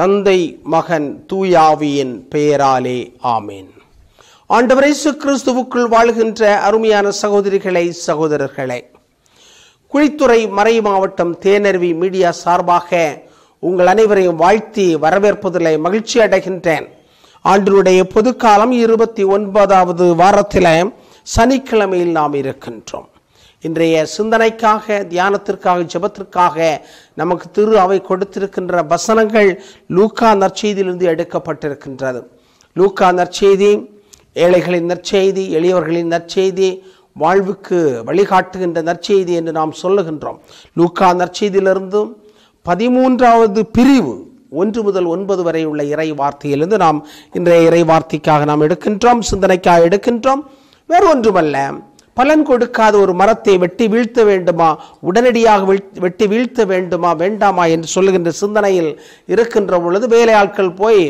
தந்தை மகன் தூயாவியின் பெயராலே ஆமேன் ஆண்டவரை இயேசு கிறிஸ்துவுக்குள் வாழ்கின்ற அருமையான சகோதரிகளை சகோதரர்களை குழித்துறை மறை மாவட்டம் தேனருவி மீடியா சார்பாக உங்கள் அனைவரையும் வாழ்த்தி வரவேற்பதில் மகிழ்ச்சி அடைகின்றேன் ஆண்டினுடைய பொதுக்காலம் இருபத்தி ஒன்பதாவது வாரத்தில் சனிக்கிழமையில் நாம் இருக்கின்றோம் இன்றைய சிந்தனைக்காக தியானத்திற்காக ஜபத்திற்காக நமக்கு திரு அவை கொடுத்திருக்கின்ற வசனங்கள் லூக்கா நற்செய்தியிலிருந்து எடுக்கப்பட்டிருக்கின்றது லூக்கா நற்செய்தி ஏழைகளின் நற்செய்தி எளியவர்களின் நற்செய்தி வாழ்வுக்கு வழிகாட்டுகின்ற நற்செய்தி என்று நாம் சொல்லுகின்றோம் லூக்கா நற்செய்தியிலிருந்தும் பதிமூன்றாவது பிரிவு ஒன்று முதல் ஒன்பது வரை உள்ள இறை வார்த்தையிலிருந்து நாம் இன்றைய இறை வார்த்தைக்காக நாம் எடுக்கின்றோம் சிந்தனைக்காக எடுக்கின்றோம் வேறு ஒன்றுமல்ல பலன் கொடுக்காத ஒரு மரத்தை வெட்டி வீழ்த்த வேண்டுமா உடனடியாக வெட்டி வீழ்த்த வேண்டுமா வேண்டாமா என்று சொல்லுகின்ற சிந்தனையில் இருக்கின்ற பொழுது வேலையாட்கள் போய்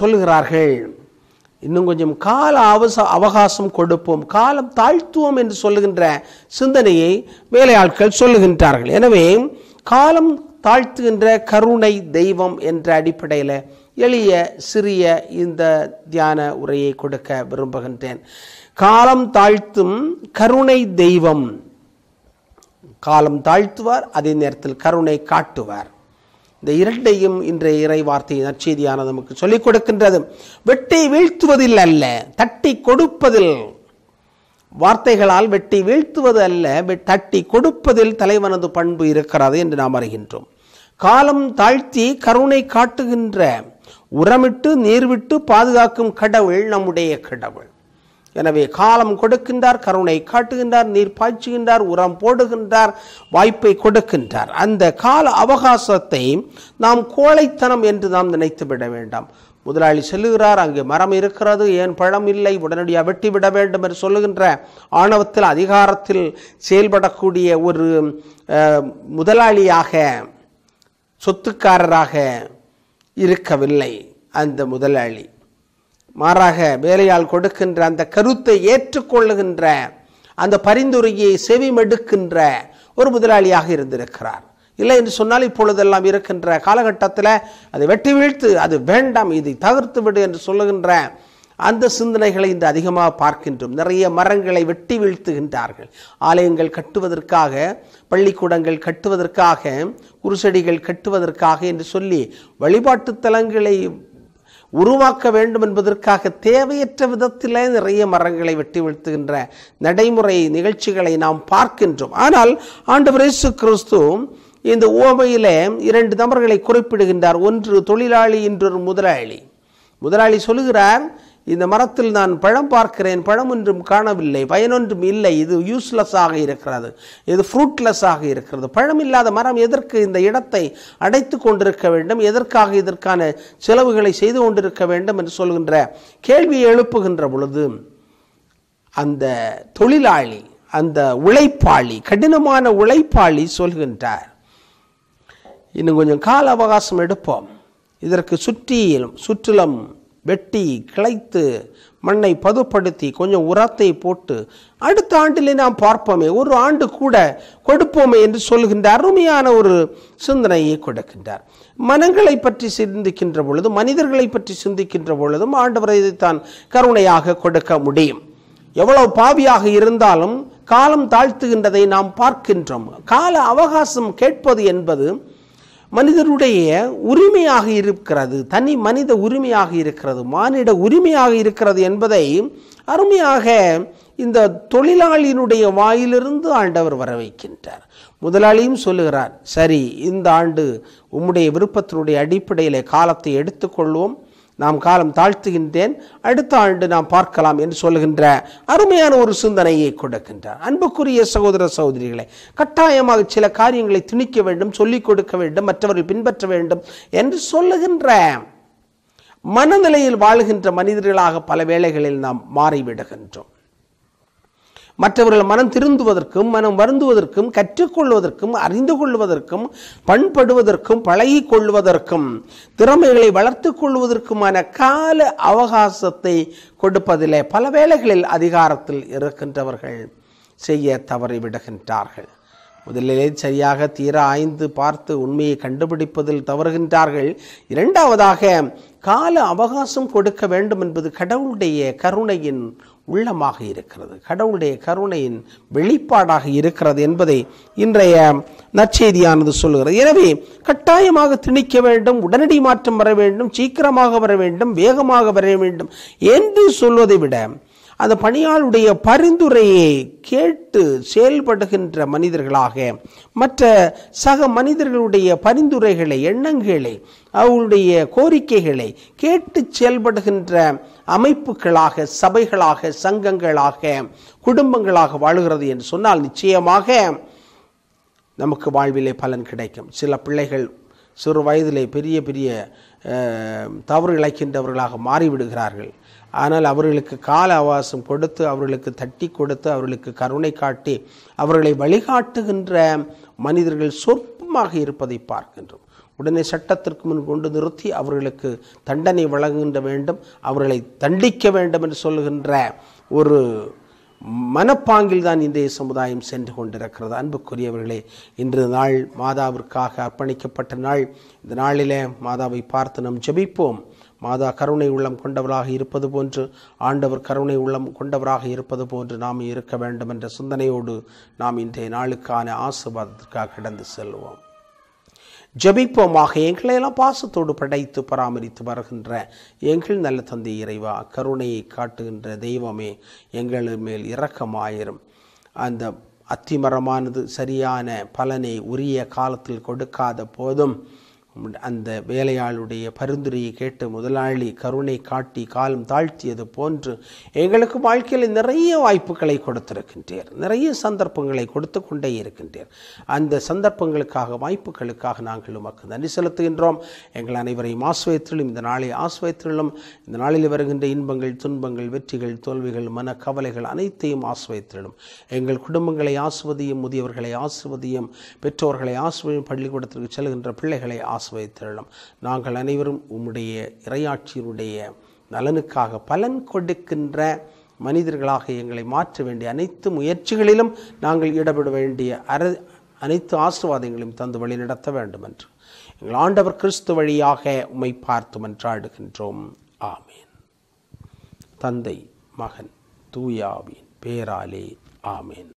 சொல்லுகிறார்கள் இன்னும் கொஞ்சம் கால அவச அவகாசம் கொடுப்போம் காலம் தாழ்த்துவோம் என்று சொல்லுகின்ற சிந்தனையை வேலையாட்கள் சொல்லுகின்றார்கள் எனவே காலம் தாழ்த்துகின்ற கருணை தெய்வம் என்ற அடிப்படையில் எளிய சிறிய இந்த தியான உரையை கொடுக்க விரும்புகின்றேன் காலம் தாழ்த்தும் கருணை தெய்வம் காலம் தாழ்த்துவார் அதே நேரத்தில் கருணை காட்டுவார் இந்த இரண்டையும் இன்றைய இறை வார்த்தையை நற்செய்தியான நமக்கு சொல்லிக் கொடுக்கின்றது வெட்டி வீழ்த்துவதில் அல்ல தட்டி கொடுப்பதில் வார்த்தைகளால் வெட்டி வீழ்த்துவது அல்ல தட்டி கொடுப்பதில் தலைவனது பண்பு இருக்கிறது என்று நாம் அறிகின்றோம் காலம் தாழ்த்தி கருணை காட்டுகின்ற உரமிட்டு நீர்விட்டு பாதுகாக்கும் கடவுள் நம்முடைய கடவுள் எனவே காலம் கொடுக்கின்றார் கருணை காட்டுகின்றார் நீர் பாய்ச்சுகின்றார் உரம் போடுகின்றார் வாய்ப்பை கொடுக்கின்றார் அந்த கால அவகாசத்தை நாம் கோழைத்தனம் என்று நாம் நினைத்துவிட வேண்டாம் முதலாளி செல்லுகிறார் அங்கே மரம் இருக்கிறது ஏன் பழம் இல்லை உடனடியாக வெட்டிவிட வேண்டும் என்று சொல்லுகின்ற ஆணவத்தில் அதிகாரத்தில் செயல்படக்கூடிய ஒரு முதலாளியாக சொத்துக்காரராக இருக்கவில்லை அந்த முதலாளி மாறாக வேலையால் கொடுக்கின்ற அந்த கருத்தை ஏற்றுக்கொள்ளுகின்ற அந்த பரிந்துரையை செவிமெடுக்கின்ற ஒரு முதலாளியாக இருந்திருக்கிறார் இல்லை என்று சொன்னால் இப்பொழுதெல்லாம் இருக்கின்ற காலகட்டத்தில் அதை வெட்டி வீழ்த்து அது வேண்டாம் இதை தகர்த்து விடு என்று சொல்லுகின்ற அந்த சிந்தனைகளை இன்று அதிகமாக பார்க்கின்றோம் நிறைய மரங்களை வெட்டி வீழ்த்துகின்றார்கள் ஆலயங்கள் கட்டுவதற்காக பள்ளிக்கூடங்கள் கட்டுவதற்காக குருசடிகள் கட்டுவதற்காக என்று சொல்லி வழிபாட்டு தலங்களை உருவாக்க வேண்டும் என்பதற்காக தேவையற்ற விதத்திலே நிறைய மரங்களை வெட்டி வீழ்த்துகின்ற நடைமுறை நிகழ்ச்சிகளை நாம் பார்க்கின்றோம் ஆனால் ஆண்டு பிரேசு கிறிஸ்து இந்த ஓமையிலே இரண்டு நபர்களை குறிப்பிடுகின்றார் ஒன்று தொழிலாளி இன்றொரு முதலாளி முதலாளி சொல்லுகிறார் இந்த மரத்தில் நான் பழம் பார்க்கிறேன் பழம் ஒன்றும் காணவில்லை பயனொன்றும் இல்லை இது யூஸ்லெஸ்ஸாக இருக்கிறது இது ஃப்ரூட்லெஸ்ஸாக இருக்கிறது பழம் இல்லாத மரம் எதற்கு இந்த இடத்தை அடைத்து கொண்டிருக்க வேண்டும் எதற்காக இதற்கான செலவுகளை செய்து கொண்டிருக்க வேண்டும் என்று சொல்கின்ற கேள்வியை எழுப்புகின்ற பொழுது அந்த தொழிலாளி அந்த உழைப்பாளி கடினமான உழைப்பாளி சொல்கின்றார் இன்னும் கொஞ்சம் கால அவகாசம் எடுப்போம் இதற்கு சுற்றியிலும் சுற்றிலும் வெட்டி கிளைத்து மண்ணை பதுப்படுத்தி கொஞ்சம் உரத்தை போட்டு அடுத்த ஆண்டிலே நாம் பார்ப்போமே ஒரு ஆண்டு கூட கொடுப்போமே என்று சொல்கின்ற அருமையான ஒரு சிந்தனையை கொடுக்கின்றார் மனங்களை பற்றி சிந்திக்கின்ற பொழுதும் மனிதர்களை பற்றி சிந்திக்கின்ற பொழுதும் ஆண்டவரை தான் கருணையாக கொடுக்க முடியும் எவ்வளவு பாவியாக இருந்தாலும் காலம் தாழ்த்துகின்றதை நாம் பார்க்கின்றோம் கால அவகாசம் கேட்பது என்பது மனிதருடைய உரிமையாக இருக்கிறது தனி மனித உரிமையாக இருக்கிறது மானிட உரிமையாக இருக்கிறது என்பதை அருமையாக இந்த தொழிலாளியினுடைய வாயிலிருந்து ஆண்டவர் வர வைக்கின்றார் முதலாளியும் சொல்லுகிறார் சரி இந்த ஆண்டு உம்முடைய விருப்பத்தினுடைய அடிப்படையில் காலத்தை எடுத்துக்கொள்வோம் நாம் காலம் தாழ்த்துகின்றேன் அடுத்த ஆண்டு நாம் பார்க்கலாம் என்று சொல்லுகின்ற அருமையான ஒரு சிந்தனையை கொடுக்கின்றார் அன்புக்குரிய சகோதர சகோதரிகளை கட்டாயமாக சில காரியங்களை திணிக்க வேண்டும் சொல்லிக் கொடுக்க வேண்டும் மற்றவர்கள் பின்பற்ற வேண்டும் என்று சொல்லுகின்ற மனநிலையில் வாழ்கின்ற மனிதர்களாக பல வேளைகளில் நாம் மாறிவிடுகின்றோம் மற்றவர்கள் மனம் திருந்துவதற்கும் மனம் வருந்துவதற்கும் கற்றுக்கொள்வதற்கும் அறிந்து கொள்வதற்கும் பண்படுவதற்கும் பழகி கொள்வதற்கும் திறமைகளை வளர்த்து கொள்வதற்குமான கால அவகாசத்தை கொடுப்பதிலே பல வேளைகளில் அதிகாரத்தில் இருக்கின்றவர்கள் செய்ய தவறிவிடுகின்றார்கள் முதலிலே சரியாக தீர ஆய்ந்து பார்த்து உண்மையை கண்டுபிடிப்பதில் தவறுகின்றார்கள் இரண்டாவதாக கால அவகாசம் கொடுக்க வேண்டும் என்பது கடவுளுடைய கருணையின் உள்ளமாக இருக்கிறது கடவுளுடைய கருணையின் வெளிப்பாடாக இருக்கிறது என்பதை இன்றைய நற்செய்தியானது சொல்கிறது எனவே கட்டாயமாக திணிக்க வேண்டும் உடனடி மாற்றம் வர வேண்டும் சீக்கிரமாக வர வேண்டும் வேகமாக வர வேண்டும் என்று சொல்வதை விட அந்த பணியாளுடைய பரிந்துரையை கேட்டு செயல்படுகின்ற மனிதர்களாக மற்ற சக மனிதர்களுடைய பரிந்துரைகளை எண்ணங்களை அவர்களுடைய கோரிக்கைகளை கேட்டு செயல்படுகின்ற அமைப்புகளாக சபைகளாக சங்கங்களாக குடும்பங்களாக வாழுகிறது என்று சொன்னால் நிச்சயமாக நமக்கு வாழ்விலே பலன் கிடைக்கும் சில பிள்ளைகள் சிறு வயதிலே பெரிய பெரிய தவறு இழைக்கின்றவர்களாக மாறிவிடுகிறார்கள் ஆனால் அவர்களுக்கு கால அவகாசம் கொடுத்து அவர்களுக்கு தட்டி கொடுத்து அவர்களுக்கு கருணை காட்டி அவர்களை வழிகாட்டுகின்ற மனிதர்கள் சொற்பமாக இருப்பதை பார்க்கின்றோம் உடனே சட்டத்திற்கு முன் கொண்டு நிறுத்தி அவர்களுக்கு தண்டனை வழங்குகின்ற வேண்டும் அவர்களை தண்டிக்க வேண்டும் என்று சொல்கின்ற ஒரு மனப்பாங்கில் தான் இன்றைய சமுதாயம் சென்று கொண்டிருக்கிறது அன்புக்குரியவர்களே இன்று நாள் மாதாவிற்காக அர்ப்பணிக்கப்பட்ட நாள் இந்த நாளிலே மாதாவை பார்த்து நாம் ஜெபிப்போம் மாதா கருணை உள்ளம் கொண்டவராக இருப்பது போன்று ஆண்டவர் கருணை உள்ளம் கொண்டவராக இருப்பது போன்று நாம் இருக்க வேண்டும் என்ற சிந்தனையோடு நாம் இன்றைய நாளுக்கான ஆசிர்வாதத்திற்காக கடந்து செல்வோம் ஜபிப்போமாக எல்லாம் பாசத்தோடு படைத்து பராமரித்து வருகின்ற எங்கள் நல்ல தந்தை இறைவா கருணையை காட்டுகின்ற தெய்வமே எங்கள் மேல் இரக்கமாயிரும் அந்த அத்திமரமானது சரியான பலனை உரிய காலத்தில் கொடுக்காத போதும் அந்த வேலையாளுடைய பரிந்துரையை கேட்டு முதலாளி கருணை காட்டி காலம் தாழ்த்தியது போன்று எங்களுக்கு வாழ்க்கையில் நிறைய வாய்ப்புகளை கொடுத்திருக்கின்றீர் நிறைய சந்தர்ப்பங்களை கொடுத்து கொண்டே இருக்கின்றீர் அந்த சந்தர்ப்பங்களுக்காக வாய்ப்புகளுக்காக நாங்கள் உமக்கு நன்றி செலுத்துகின்றோம் எங்கள் அனைவரையும் ஆசுவயத்திலும் இந்த நாளை ஆசுவயத்திலும் இந்த நாளில் வருகின்ற இன்பங்கள் துன்பங்கள் வெற்றிகள் தோல்விகள் மன கவலைகள் அனைத்தையும் ஆசுவயத்திலும் எங்கள் குடும்பங்களை ஆசுவதியும் முதியவர்களை ஆசுவதியும் பெற்றோர்களை ஆசுவையும் பள்ளிக்கூடத்திற்கு செல்கின்ற பிள்ளைகளை ஆசு ஆசிர்வதித்தள்ளும் நாங்கள் அனைவரும் உம்முடைய இரையாட்சியினுடைய நலனுக்காக பலன் கொடுக்கின்ற மனிதர்களாக எங்களை மாற்ற வேண்டிய அனைத்து முயற்சிகளிலும் நாங்கள் ஈடுபட வேண்டிய அர அனைத்து ஆசிர்வாதங்களையும் தந்து வழிநடத்த வேண்டும் என்று எங்கள் ஆண்டவர் கிறிஸ்து வழியாக உம்மை பார்த்து மன்றாடுகின்றோம் ஆமேன் தந்தை மகன் தூயாவின் பேராலே ஆமேன்